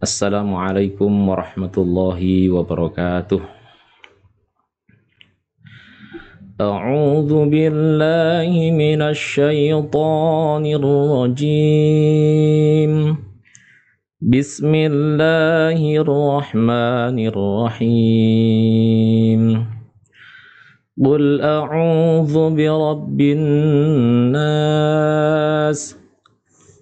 Assalamualaikum warahmatullahi wabarakatuh أعوذ بالله من الشيطان الرجيم بسم الله الرحمن الرحيم قل أعوذ برب الناس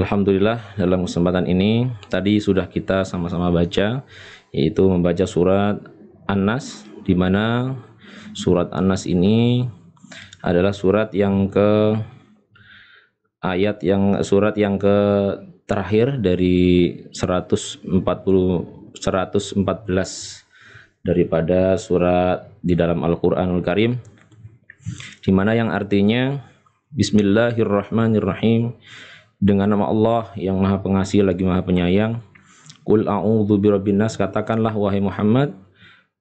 Alhamdulillah dalam kesempatan ini tadi sudah kita sama-sama baca yaitu membaca surat An-Nas di mana surat An-Nas ini adalah surat yang ke ayat yang surat yang ke terakhir dari 140 114 daripada surat di dalam Al-Qur'anul Karim di mana yang artinya Bismillahirrahmanirrahim dengan nama Allah yang Maha Pengasih lagi Maha Penyayang. Qul a'udzu birabbin nas katakanlah wahai Muhammad,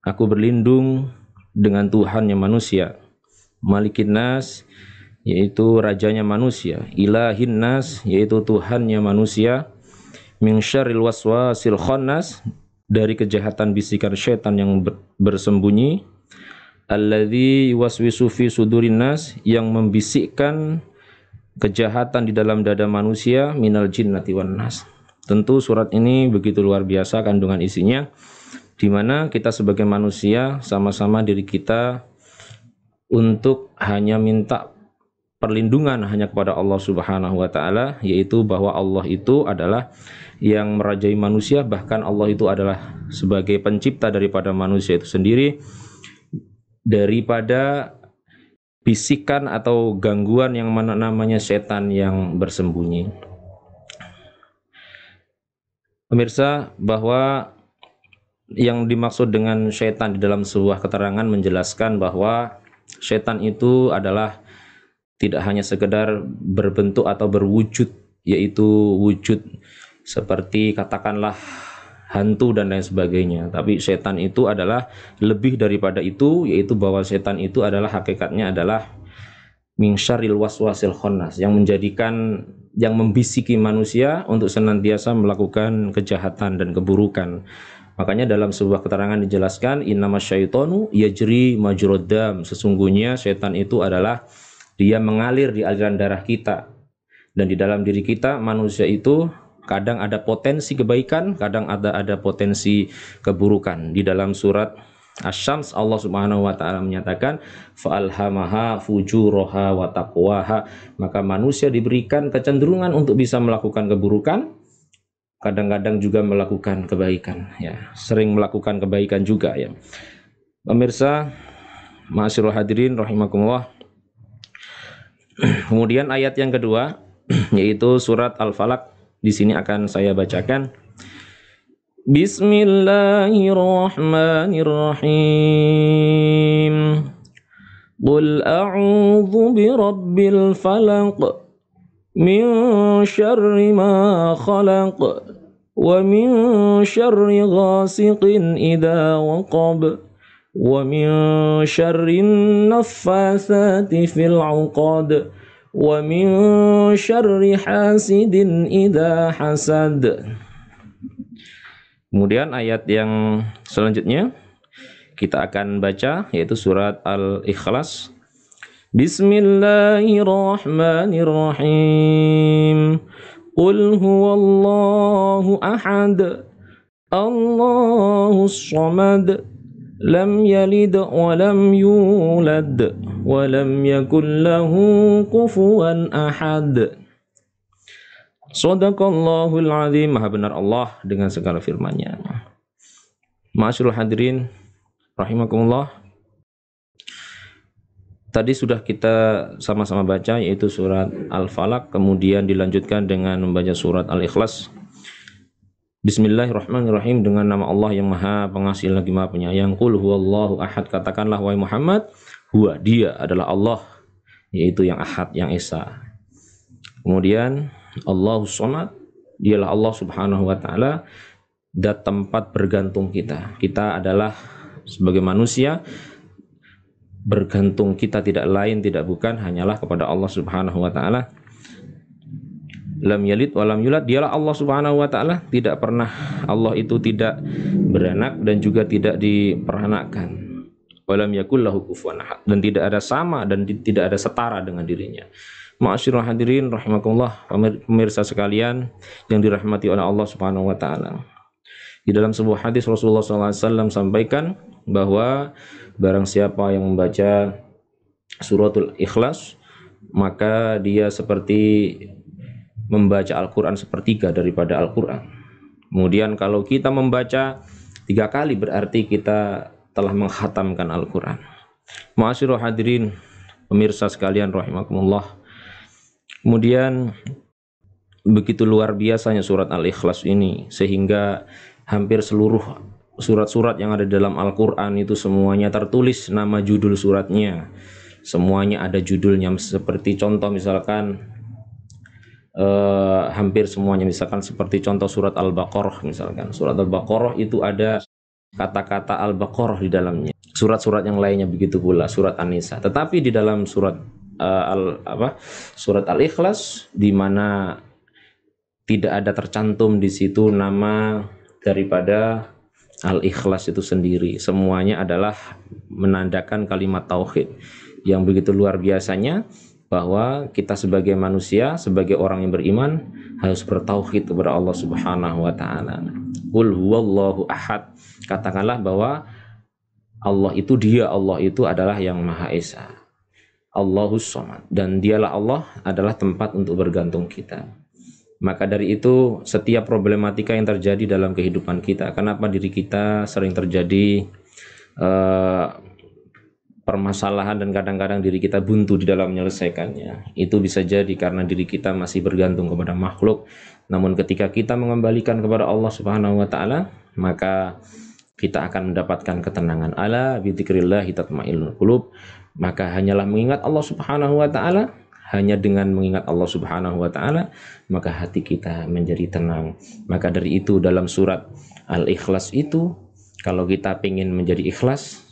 aku berlindung dengan Tuhannya manusia. Malikin nas yaitu rajanya manusia, ilahin nas yaitu Tuhannya manusia, min syarril waswasil khannas dari kejahatan bisikan setan yang bersembunyi, alladzi waswisu fi sudurin nas yang membisikkan kejahatan di dalam dada manusia minal jinnati wan nas. Tentu surat ini begitu luar biasa kandungan isinya di mana kita sebagai manusia sama-sama diri kita untuk hanya minta perlindungan hanya kepada Allah Subhanahu wa taala yaitu bahwa Allah itu adalah yang merajai manusia bahkan Allah itu adalah sebagai pencipta daripada manusia itu sendiri daripada bisikan atau gangguan yang mana namanya setan yang bersembunyi. Pemirsa, bahwa yang dimaksud dengan setan di dalam sebuah keterangan menjelaskan bahwa setan itu adalah tidak hanya sekedar berbentuk atau berwujud yaitu wujud seperti katakanlah hantu dan lain sebagainya. Tapi setan itu adalah lebih daripada itu, yaitu bahwa setan itu adalah hakikatnya adalah mingsharil waswasil khonas yang menjadikan yang membisiki manusia untuk senantiasa melakukan kejahatan dan keburukan. Makanya dalam sebuah keterangan dijelaskan innama syaitonu yajri majrodam. Sesungguhnya setan itu adalah dia mengalir di aliran darah kita. Dan di dalam diri kita manusia itu kadang ada potensi kebaikan, kadang ada ada potensi keburukan. Di dalam surat Asy-Syams Allah Subhanahu wa taala menyatakan alhamaha fujuraha wa taqwaha. Maka manusia diberikan kecenderungan untuk bisa melakukan keburukan, kadang-kadang juga melakukan kebaikan ya. Sering melakukan kebaikan juga ya. Pemirsa, ma'asyiral hadirin rahimakumullah. Kemudian ayat yang kedua yaitu surat al falak di sini akan saya bacakan. Bismillahirrahmanirrahim. Qul a'udzu birabbil falaq min syarri ma khalaq wa min syarri ghasiqin idza waqab wa min syarri naffatsati fil 'uqad ومن شر حاسد إذا حسد Kemudian ayat yang selanjutnya kita akan baca yaitu surat Al-Ikhlas. Bismillahirrahmanirrahim. Qul huwallahu ahad. Allahus samad. لم يلد ولم يولد ولم يكن له كفوا أحد صدق الله العظيم Maha benar Allah dengan segala firman-Nya. Masyurul hadirin rahimakumullah. Tadi sudah kita sama-sama baca yaitu surat Al-Falaq kemudian dilanjutkan dengan membaca surat Al-Ikhlas Bismillahirrahmanirrahim dengan nama Allah yang Maha Pengasih lagi Maha Penyayang. Qul huwallahu ahad. Katakanlah wahai Muhammad, huwa dia adalah Allah yaitu yang Ahad, yang Esa. Kemudian Allahu Somad, dialah Allah Subhanahu wa taala dan tempat bergantung kita. Kita adalah sebagai manusia bergantung kita tidak lain tidak bukan hanyalah kepada Allah Subhanahu wa taala lam yalid wa lam yulad dialah Allah Subhanahu wa taala tidak pernah Allah itu tidak beranak dan juga tidak diperanakkan walam yakul lahu kufuwan ahad dan tidak ada sama dan tidak ada setara dengan dirinya Ma'asyiral hadirin rahimakumullah pemirsa sekalian yang dirahmati oleh Allah Subhanahu wa taala di dalam sebuah hadis Rasulullah SAW sampaikan bahwa barang siapa yang membaca suratul ikhlas maka dia seperti membaca Al-Quran sepertiga daripada Al-Quran. Kemudian kalau kita membaca tiga kali berarti kita telah menghatamkan Al-Quran. Ma'asyiru hadirin, pemirsa sekalian rahimakumullah. Kemudian begitu luar biasanya surat Al-Ikhlas ini sehingga hampir seluruh surat-surat yang ada dalam Al-Qur'an itu semuanya tertulis nama judul suratnya. Semuanya ada judulnya seperti contoh misalkan eh, hampir semuanya misalkan seperti contoh surat Al-Baqarah misalkan. Surat Al-Baqarah itu ada kata-kata Al-Baqarah di dalamnya. Surat-surat yang lainnya begitu pula, surat An-Nisa. Tetapi di dalam surat eh, al apa? Surat Al-Ikhlas di mana tidak ada tercantum di situ nama daripada Al-Ikhlas itu sendiri semuanya adalah menandakan kalimat tauhid yang begitu luar biasanya bahwa kita sebagai manusia, sebagai orang yang beriman harus bertauhid kepada Allah Subhanahu wa taala. Qul huwallahu ahad. Katakanlah bahwa Allah itu dia Allah itu adalah yang Maha Esa. Allahus Samad dan dialah Allah adalah tempat untuk bergantung kita. Maka dari itu setiap problematika yang terjadi dalam kehidupan kita, kenapa diri kita sering terjadi eh, permasalahan dan kadang-kadang diri kita buntu di dalam menyelesaikannya. Itu bisa jadi karena diri kita masih bergantung kepada makhluk. Namun ketika kita mengembalikan kepada Allah Subhanahu wa taala, maka kita akan mendapatkan ketenangan ala bidzikrillah tatmainnul qulub. Maka hanyalah mengingat Allah Subhanahu wa taala, hanya dengan mengingat Allah Subhanahu wa taala maka hati kita menjadi tenang. Maka dari itu dalam surat Al-Ikhlas itu kalau kita ingin menjadi ikhlas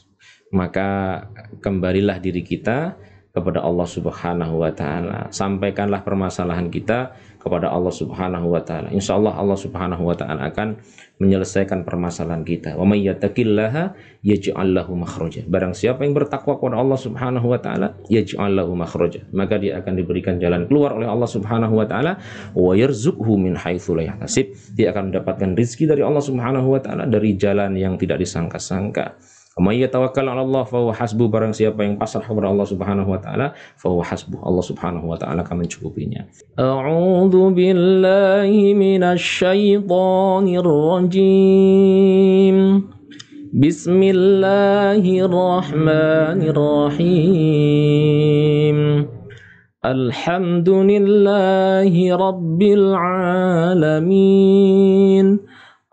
maka kembalilah diri kita kepada Allah Subhanahu wa taala. Sampaikanlah permasalahan kita kepada Allah Subhanahu wa taala. Insya Allah Allah Subhanahu wa taala akan menyelesaikan permasalahan kita. Wa may yattaqillaha yaj'al lahu makhraja. Barang siapa yang bertakwa kepada Allah Subhanahu wa taala, yaj'al lahu makhraja. Maka dia akan diberikan jalan keluar oleh Allah Subhanahu wa taala wa yarzuqhu min haitsu la yahtasib. Dia akan mendapatkan rizki dari Allah Subhanahu wa taala dari jalan yang tidak disangka-sangka. May yatawakkal 'ala Allah fa huwa hasbu barang siapa yang pasrah kepada Allah Subhanahu wa taala fa huwa hasbu Allah Subhanahu wa taala akan mencukupinya. A'udzu billahi minasy syaithanir rajim. Bismillahirrahmanirrahim. Alhamdulillahi rabbil alamin.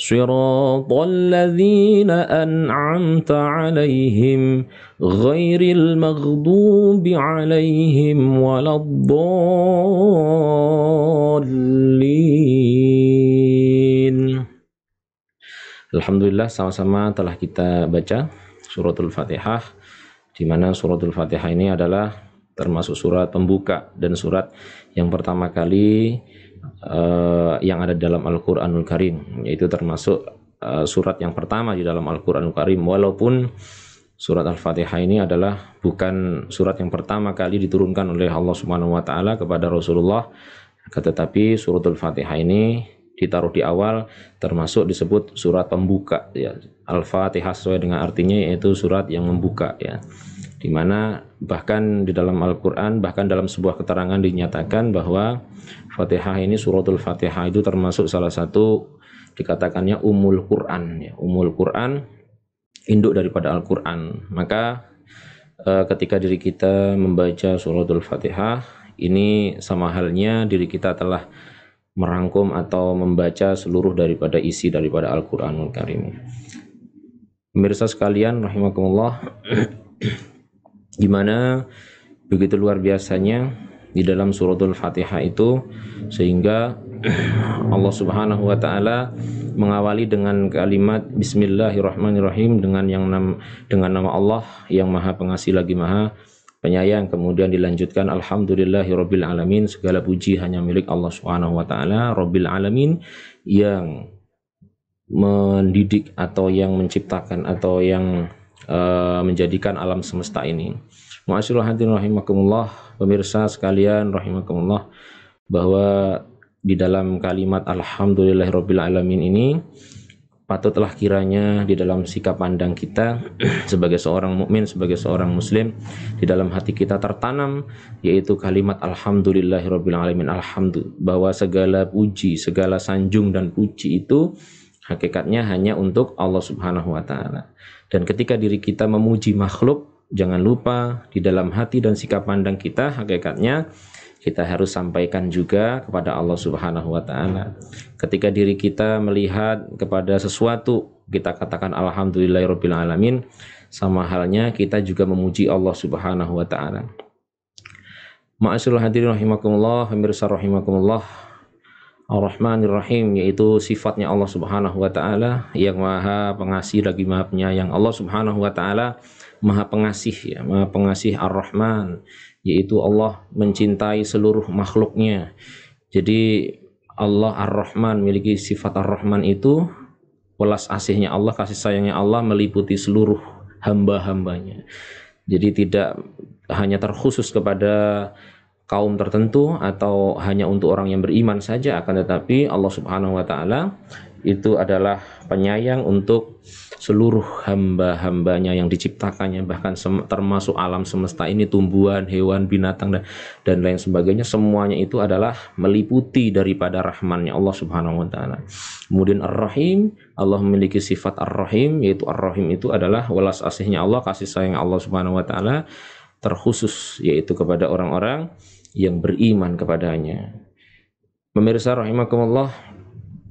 صراط الذين أنعمت عليهم غير المغضوب عليهم ولا الضالين Alhamdulillah sama-sama telah kita baca suratul fatihah di mana suratul fatihah ini adalah termasuk surat pembuka dan surat yang pertama kali uh, yang ada dalam Al-Qur'anul Karim yaitu termasuk uh, surat yang pertama di dalam Al-Qur'anul Karim walaupun surat Al-Fatihah ini adalah bukan surat yang pertama kali diturunkan oleh Allah Subhanahu wa taala kepada Rasulullah tetapi surat al Fatihah ini ditaruh di awal termasuk disebut surat pembuka ya Al-Fatihah sesuai dengan artinya yaitu surat yang membuka ya di mana bahkan di dalam Al-Qur'an bahkan dalam sebuah keterangan dinyatakan bahwa Fatihah ini suratul Fatihah itu termasuk salah satu dikatakannya umul Qur'an ya, umul Qur'an induk daripada Al-Qur'an. Maka eh, ketika diri kita membaca suratul Fatihah ini sama halnya diri kita telah merangkum atau membaca seluruh daripada isi daripada Al-Qur'anul Karim. Pemirsa sekalian rahimakumullah gimana begitu luar biasanya di dalam suratul Fatihah itu sehingga Allah Subhanahu wa taala mengawali dengan kalimat bismillahirrahmanirrahim dengan yang nam, dengan nama Allah yang Maha Pengasih lagi Maha penyayang kemudian dilanjutkan alhamdulillahirabbil alamin segala puji hanya milik Allah Subhanahu wa taala rabbil alamin yang mendidik atau yang menciptakan atau yang Eh, menjadikan alam semesta ini. Ma'asyiral hadirin rahimakumullah, pemirsa sekalian rahimakumullah bahwa di dalam kalimat alhamdulillahirabbil alamin ini patutlah kiranya di dalam sikap pandang kita sebagai seorang mukmin, sebagai seorang muslim, di dalam hati kita tertanam yaitu kalimat alhamdulillahirabbil alamin alhamdu bahwa segala puji, segala sanjung dan puji itu hakikatnya hanya untuk Allah Subhanahu wa taala. Dan ketika diri kita memuji makhluk, jangan lupa di dalam hati dan sikap pandang kita hakikatnya kita harus sampaikan juga kepada Allah Subhanahu wa taala. Ketika diri kita melihat kepada sesuatu, kita katakan alhamdulillahirabbil alamin, sama halnya kita juga memuji Allah Subhanahu wa taala. Ma'asyiral hadirin rahimakumullah, pemirsa rahimakumullah. Ar-Rahmanir Rahim yaitu sifatnya Allah Subhanahu wa taala yang Maha Pengasih lagi Maha Penyayang. Allah Subhanahu wa taala Maha Pengasih ya, Maha Pengasih Ar-Rahman yaitu Allah mencintai seluruh makhluknya. Jadi Allah Ar-Rahman memiliki sifat Ar-Rahman itu welas asihnya Allah, kasih sayangnya Allah meliputi seluruh hamba-hambanya. Jadi tidak hanya terkhusus kepada kaum tertentu atau hanya untuk orang yang beriman saja akan tetapi Allah Subhanahu wa taala itu adalah penyayang untuk seluruh hamba-hambanya yang diciptakannya bahkan termasuk alam semesta ini tumbuhan, hewan, binatang dan dan lain sebagainya semuanya itu adalah meliputi daripada rahmannya Allah Subhanahu wa taala. Kemudian Ar-Rahim, Allah memiliki sifat Ar-Rahim yaitu Ar-Rahim itu adalah welas asihnya Allah, kasih sayang Allah Subhanahu wa taala terkhusus yaitu kepada orang-orang yang beriman kepadanya. Pemirsa rahimakumullah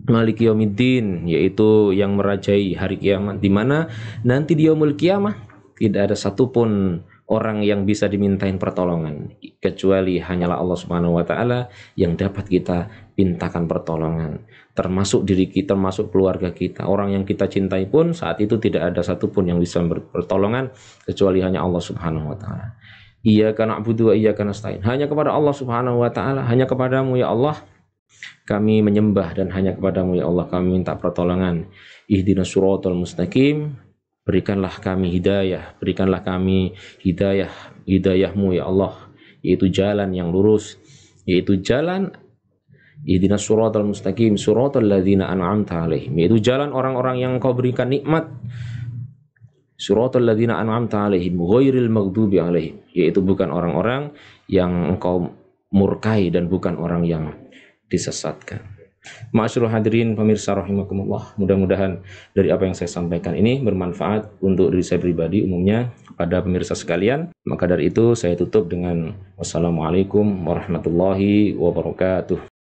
Malik Yaumiddin yaitu yang merajai hari kiamat di mana nanti di yaumul kiamah tidak ada satupun orang yang bisa dimintain pertolongan kecuali hanyalah Allah Subhanahu wa taala yang dapat kita pintakan pertolongan termasuk diri kita termasuk keluarga kita orang yang kita cintai pun saat itu tidak ada satupun yang bisa pertolongan kecuali hanya Allah Subhanahu wa taala Iya karena na'budu wa iyyaka stain hanya kepada Allah Subhanahu wa taala hanya kepadamu ya Allah kami menyembah dan hanya kepadamu ya Allah kami minta pertolongan ihdinas suratul mustaqim Berikanlah kami hidayah, berikanlah kami hidayah, hidayahmu ya Allah, yaitu jalan yang lurus, yaitu jalan Ihdina suratal mustaqim suratal ladzina an'amta alaihim yaitu jalan orang-orang yang kau berikan nikmat suratal ladzina an'amta alaihim ghairil maghdubi alaihim yaitu bukan orang-orang yang engkau murkai dan bukan orang yang disesatkan Masyurul hadirin pemirsa rahimakumullah. Mudah-mudahan dari apa yang saya sampaikan ini bermanfaat untuk diri saya pribadi umumnya pada pemirsa sekalian. Maka dari itu saya tutup dengan wassalamualaikum warahmatullahi wabarakatuh.